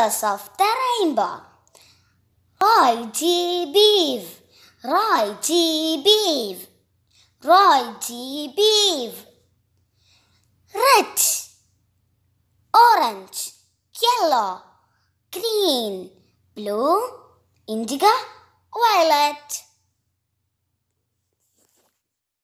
colors of the rainbow. Roy G. Beeve, Roy G. Beeve, Roy G. Red, orange, yellow, green, blue, indigo, violet.